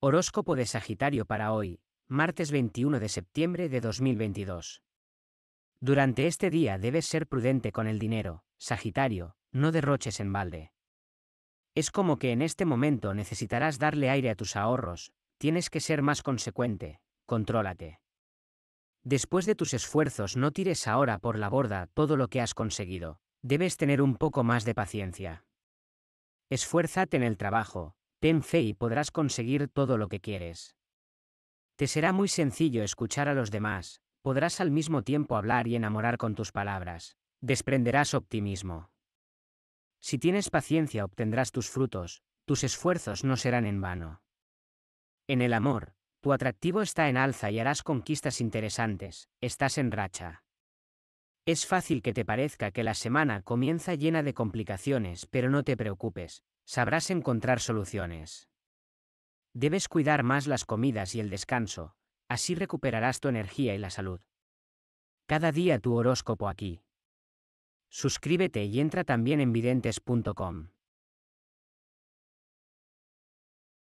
Horóscopo de Sagitario para hoy, martes 21 de septiembre de 2022. Durante este día debes ser prudente con el dinero, Sagitario, no derroches en balde. Es como que en este momento necesitarás darle aire a tus ahorros, tienes que ser más consecuente, contrólate. Después de tus esfuerzos no tires ahora por la borda todo lo que has conseguido, debes tener un poco más de paciencia. Esfuérzate en el trabajo, Ten fe y podrás conseguir todo lo que quieres. Te será muy sencillo escuchar a los demás, podrás al mismo tiempo hablar y enamorar con tus palabras. Desprenderás optimismo. Si tienes paciencia obtendrás tus frutos, tus esfuerzos no serán en vano. En el amor, tu atractivo está en alza y harás conquistas interesantes, estás en racha. Es fácil que te parezca que la semana comienza llena de complicaciones, pero no te preocupes, sabrás encontrar soluciones. Debes cuidar más las comidas y el descanso, así recuperarás tu energía y la salud. Cada día tu horóscopo aquí. Suscríbete y entra también en videntes.com.